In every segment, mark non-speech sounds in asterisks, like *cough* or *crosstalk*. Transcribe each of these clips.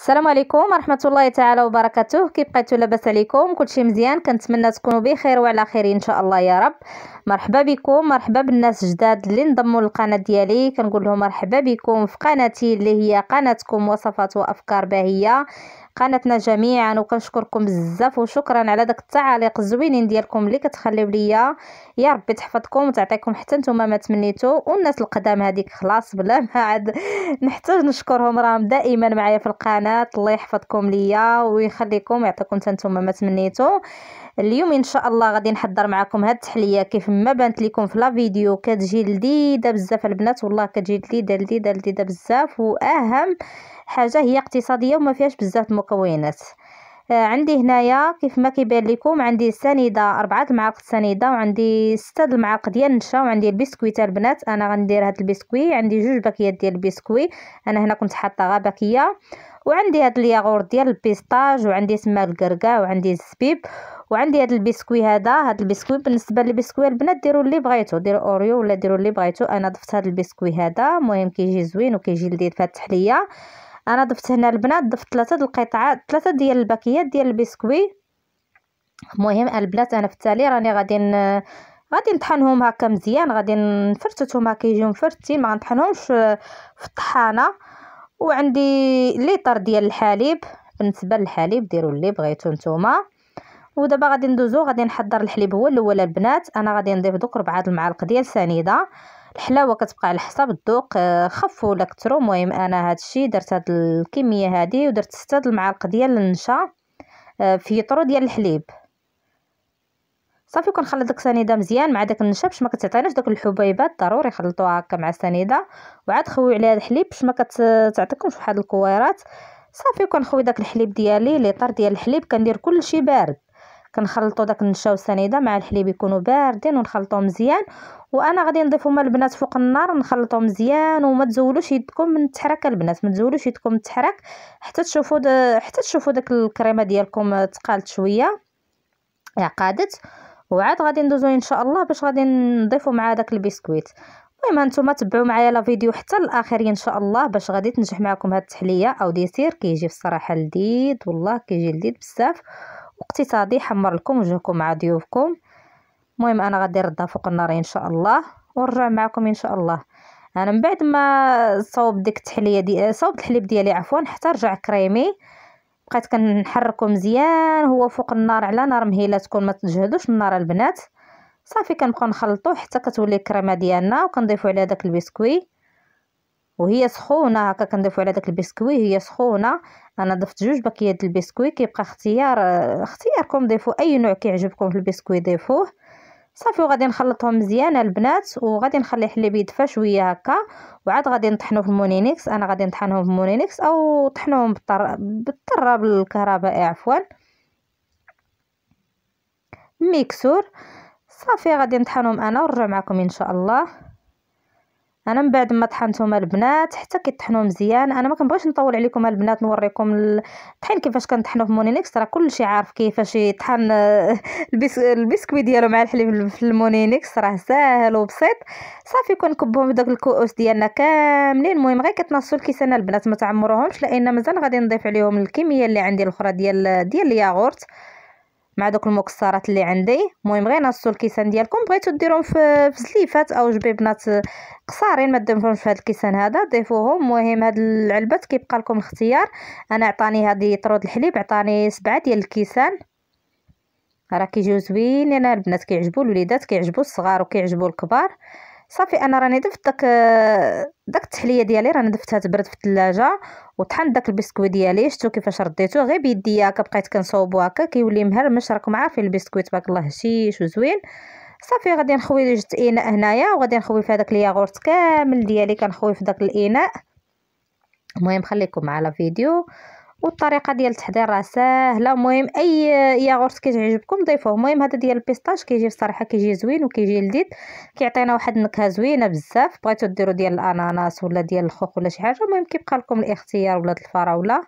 السلام عليكم ورحمه الله تعالى وبركاته كي بقيتو لاباس عليكم كلشي مزيان كنتمنى تكونوا بخير وعلى خير ان شاء الله يا رب مرحبا بكم مرحبا بالناس جداد اللي انضموا للقناه ديالي كنقول لهم مرحبا بكم في قناتي اللي هي قناتكم وصفات وافكار باهيه قناتنا جميعا وكنشكركم بزاف وشكرا على داك التعاليق الزوينين ديالكم اللي كتخليو ليا يا ربي تحفظكم وتعطيكم حتى نتوما ما تمنيتو والناس القدام هذيك خلاص بلا ما عاد *laughs* نحتاج نشكرهم راهم دائما معايا في القناه الله يحفظكم ليا ويخليكم يعطيكم حتى نتوما ما تمنيتو اليوم ان شاء الله غادي نحضر معكم هاد التحليه كيف ما بانت لكم في لا فيديو كتجي لذيذه بزاف البنات والله كتجي لذيذه لذيذه لذيذه بزاف واهم حاجه هي اقتصاديه وما فيهاش بزاف المكونات آه، عندي هنايا كيف ما كيبان لكم عندي سنيده أربعة المعالق سنيده وعندي ستة المعالق ديال النشا وعندي البسكويت البنات انا غندير هاد البسكوي عندي جوج باكيات ديال البسكوي انا هنا كنت حاطه غا باكيه وعندي هاد الياغور ديال البيستاج وعندي تما الكركاع وعندي الزبيب وعندي هذا البسكوي هذا هذا البسكوي بالنسبه للبسكوي البنات ديروا اللي بغيتو ديروا اوريو ولا ديروا اللي بغيتو انا ضفت هذا البسكوي هذا المهم كيجي زوين وكيجي لذيذ في ليا انا ضفت هنا البنات ضفت ثلاثه القطعات ثلاثه ديال الباكيات ديال البسكوي المهم البنات انا في التالي راني غادي غادي نطحنهم هكا مزيان غادي نفرتتهم هكا يجيو مفرتين ما نطحنهمش في الطحانه وعندي ليطر ديال الحليب بالنسبه للحليب ديروا اللي بغيتو نتوما ودابا غادي ندوزو غادي نحضر الحليب هو الاول البنات انا غادي نضيف دوك ربعه المعالق ديال سنيده الحلاوه كتبقى على حساب الذوق آه، خفوا ولا كثروا المهم انا الشيء درت هذه الكميه هذه ودرت 6 المعالق ديال النشا آه، في طرو ديال الحليب صافي كنخلط داك السنيده مزيان مع داك النشا باش ما كتعطيناش داك الحبيبات ضروري خلطوها هكا مع السنيده وعاد خويو عليها الحليب باش ما كتعطيكمش واحد الكويرات صافي كنخوي داك الحليب ديالي ليطر ديال الحليب كندير كلشي بارد كنخلطوا داك النشا والسنيده مع الحليب يكونوا باردين ونخلطوه مزيان وانا غادي نضيف هما البنات فوق النار نخلطوه مزيان وما تزولوش يدكم من التحرك البنات ما تزولوش يدكم التحرك حتى تشوفوا دا حتى تشوفوا داك الكريمه ديالكم تقالت شويه عقدت وعاد غادي ندوزو ان شاء الله باش غادي نضيفو مع داك البسكويت المهم هانتوما تبعوا معايا لا فيديو حتى الاخير ان شاء الله باش غادي تنجح معكم هاد التحليه او ديسير كيجي في الصراحه لذيذ والله كيجي لذيذ بزاف اقتصادي حمر لكم وجهكم مع ضيوفكم المهم انا غادي نردها فوق النار ان شاء الله ونرجع معكم ان شاء الله انا من بعد ما صوب ديك التحليه دي صوب الحليب ديالي عفوا حتى رجع كريمي بقيت كنحركو مزيان هو فوق النار على نار مهيله تكون ما تجهدوش النار البنات صافي كنبقاو نخلطو حتى كتولي الكريمه ديالنا وكنضيفو عليها داك البسكوي وهي سخونه هكا كنضيفو على داك البسكوي هي سخونه انا ضفت جوج باكيات البسكوي كيبقى اختيار اختياركم ضيفوا اي نوع كيعجبكم في البسكوي ضيفوه صافي وغادي نخلطهم مزيان البنات وغادي نخلي الحليب يدفى شويه هكا وعاد غادي نطحنو في المونينيكس انا غادي نطحنهم في المونينيكس او طحنوهم بالطراب الكهربائي عفوا ميكسور صافي غادي نطحنهم انا ونرجع معكم ان شاء الله انا من بعد ما طحنتهم البنات حتى كيطحنوا مزيان انا ما كنبغيش نطول عليكم البنات نوريكم الطحين كيفاش كنطحنوا في مونينيكس راه كلشي عارف كيفاش يطحن *laughs* البسكوي ديالو مع الحليب في المونينيكس راه ساهل وبسيط صافي كنكبهم في داك الكؤوس ديالنا كاملين المهم غير كتنصوا الكيسان البنات ما تعمروهمش لان مازال غادي نضيف عليهم الكميه اللي عندي الاخرى ديال ديال الياغورت مع دوك المكسرات اللي عندي المهم غير نصو الكيسان ديالكم بغيتو ديرهم في زليفات او جبيبنات قصارين ما تضيفوهمش في هذا الكيسان هذا ضيفوهم المهم هاد العلبات كيبقى لكم الاختيار انا عطاني هذه طرود الحليب عطاني سبعة ديال الكيسان راه كيجيو زوينين البنات كيعجبوا الوليدات كيعجبوا الصغار وكيعجبوا الكبار صافي انا راني درت داك داك التحليه ديالي راني درتها تبرد في الثلاجه وطحنت داك البسكوي ديالي شفتو كيفاش رديتو غير بيديا كبقيت بقيت كنصوبو هكا كيولي مهرمش راكم عارفين البسكويت تبارك الله هشيش وزوين صافي غادي نخوي جوج اناء هنايا وغادي نخوي في هذاك الياغورت كامل ديالي كنخوي في داك الاناء المهم خليكم مع لا فيديو والطريقه ديال التحضير راه ساهله المهم اي ياغورت كتعجبكم ضيفوه المهم هذا ديال البيستاش كيجي بصراحه كيجي زوين وكيجي لذيذ كيعطينا واحد النكهه زوينه بزاف بغيتو ديرو ديال الاناناس ولا ديال الخوخ ولا شي حاجه المهم كيبقى لكم الاختيار ولا الفراوله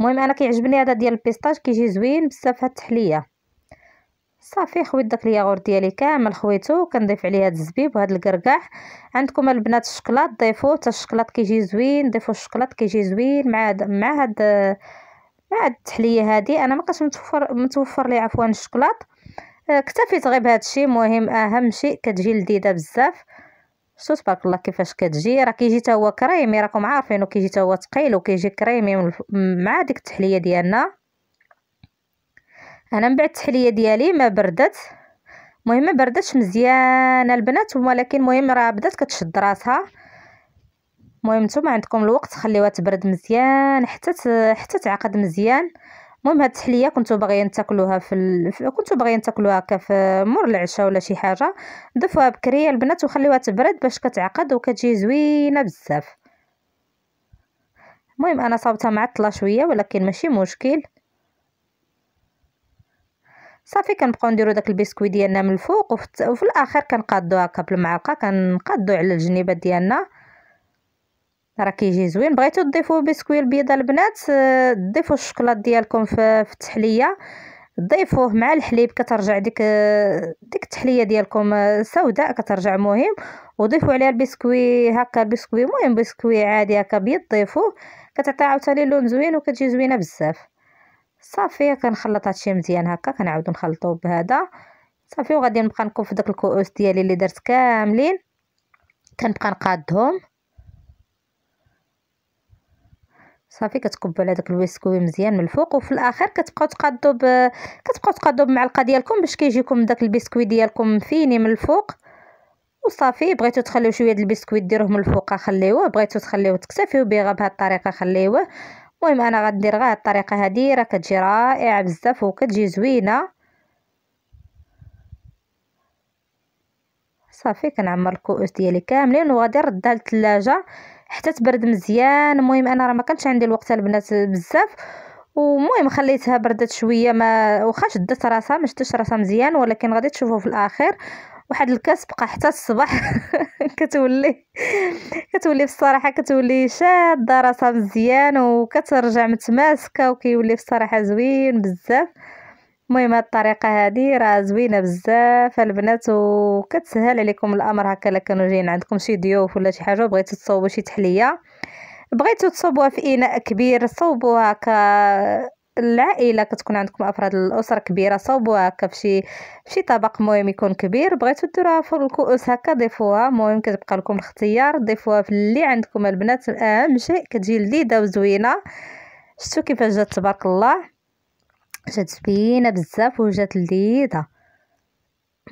المهم انا كيعجبني هذا ديال البيستاش كيجي زوين بزاف هاد التحليه صافي خويت داك الياغور ديالي كامل خويتو كنضيف عليه هاد الزبيب وهاد الكركاع عندكم البنات الشكلاط ضيفوه حتى الشكلاط كيجي زوين ضيفوا الشكلاط كيجي زوين مع هاد مع هاد مع هاد التحليه هادي انا ما متوفر متوفر لي عفوا الشكلاط اكتفيت آه، غير بهذا الشيء مهم اهم شيء كتجي لذيذه بزاف شتو تبارك الله كيفاش كتجي راه كيجي حتى هو كريمي راكم عارفينو كيجي حتى هو ثقيل وكيجي كريمي مع ديك التحليه ديالنا انا من بعد التحليه ديالي ما بردت المهم ما بردتش مزيان البنات ولكن المهم راه بدات كتشد راسها المهم نتوما عندكم الوقت خليوها تبرد مزيان حتى حتى تعقد مزيان المهم هاد التحليه كنتو باغيين تاكلوها في ال... كنتو باغيين تاكلوها هكا في مور العشاء ولا شي حاجه ضيفوها بكري البنات وخليوها تبرد باش كتعقد وكتجي زوينه بزاف المهم انا صاوبتها معطله شويه ولكن ماشي مشكل صافي كنبقاو نديرو داك البسكوي ديالنا من الفوق وفي, الاخر كنقادو هكا بالمعلقه كنقادو على الجنيبات ديالنا راه كيجي زوين بغيتو تضيفو بسكوي البيض البنات آه، ضيفو الشكلاط ديالكم في التحليه ضيفوه مع الحليب كترجع ديك آه، ديك التحليه ديالكم آه، سوداء كترجع مهم وضيفوا عليها البسكوي هكا البسكوي مهم بسكوي عادي هكا بيض ضيفوه كتعطي عاوتاني لون زوين وكتجي زوينه بزاف صافي كنخلط هادشي مزيان هكا كنعاودو نخلطو بهذا صافي وغادي نبقى نكون داك الكؤوس ديالي اللي درت كاملين كنبقى نقادهم صافي كتكب على داك الويسكوي مزيان من الفوق وفي الاخر كتبقاو تقادو ب... كتبقاو تقادو بمعلقه ديالكم باش كيجيكم داك البسكوي ديالكم فيني من الفوق وصافي بغيتو تخليو شويه د البسكويت ديروه من الفوق خليوه بغيتو تخليوه تكتفيو به بهاد الطريقه خليوه المهم انا غندير غير الطريقه هذه راه كتجي رائعه بزاف وكتجي زوينه صافي كنعمر الكؤوس ديالي كاملين وغادي نردها للثلاجه حتى تبرد مزيان المهم انا راه ما كانش عندي الوقت البنات بزاف ومهم خليتها بردت شويه ما واخا شدت راسها ما شدتش راسها مزيان ولكن غادي تشوفوا في الاخير واحد الكاس بقى حتى الصباح *laughs* كتولي كتولي بصراحه كتولي شاده راسها مزيان وكترجع متماسكه وكيولي بصراحه زوين بزاف المهم هاد الطريقه هادي راه زوينه بزاف البنات وكتسهل عليكم الامر هكا الا كانوا جايين عندكم شي ضيوف ولا شي حاجه وبغيتو تصاوبوا شي تحليه بغيتو تصوبوها في اناء كبير صوبوها هكا العائله كتكون عندكم افراد الاسره كبيره صوبوها هكا فشي شي طبق مهم يكون كبير بغيتو ديروها في الكؤوس هكا ضيفوها مهم كتبقى لكم الاختيار ضيفوها في اللي عندكم البنات اهم شيء كتجي لذيذه وزوينه شفتوا كيفاش جات تبارك الله جات زوينه بزاف وجات لذيذه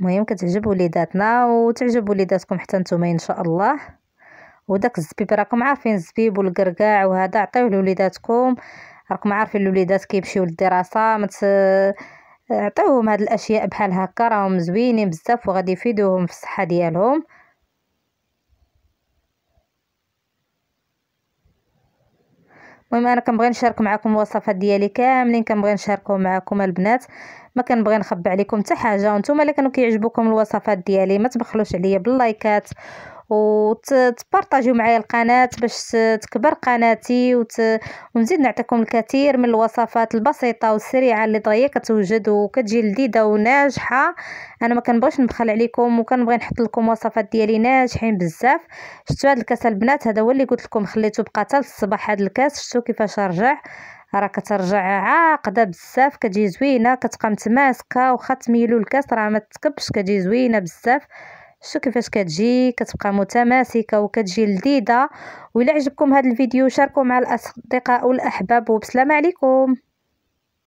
مهم كتعجب وليداتنا وتعجب وليداتكم حتى نتوما ان شاء الله وداك الزبيب راكم عارفين الزبيب والقرقاع وهذا عطيوه لوليداتكم راكم عارفين الوليدات كيمشيو للدراسه مت عطيوهم هاد الاشياء بحال هكا راهم زوينين بزاف وغادي يفيدوهم في الصحه ديالهم المهم انا كنبغي نشارك معكم الوصفات ديالي كاملين كنبغي نشاركهم معكم البنات ما كنبغي نخبى عليكم حتى حاجه وانتم اللي كانوا كيعجبوكم الوصفات ديالي ما تبخلوش عليا باللايكات وتبارطاجيو معايا القناه باش تكبر قناتي وت... ونزيد نعطيكم الكثير من الوصفات البسيطه والسريعه اللي دغيا كتوجد وكتجي لذيذه وناجحه انا ما كنبغيش نبخل عليكم وكنبغي نحط لكم وصفات ديالي ناجحين بزاف شفتوا هذا الكاس البنات هذا هو اللي قلت لكم خليته بقى حتى الصباح هذا الكاس شفتوا كيفاش رجع راه كترجع عاقده بزاف كتجي زوينه كتقام تماسكه وخا تميلوا الكاس راه ما تكبش كتجي زوينه بزاف شو كيفاش كتجي كتبقى متماسكه وكتجي لذيذه وإلا عجبكم هذا الفيديو شاركوه مع الاصدقاء والاحباب وبسلام عليكم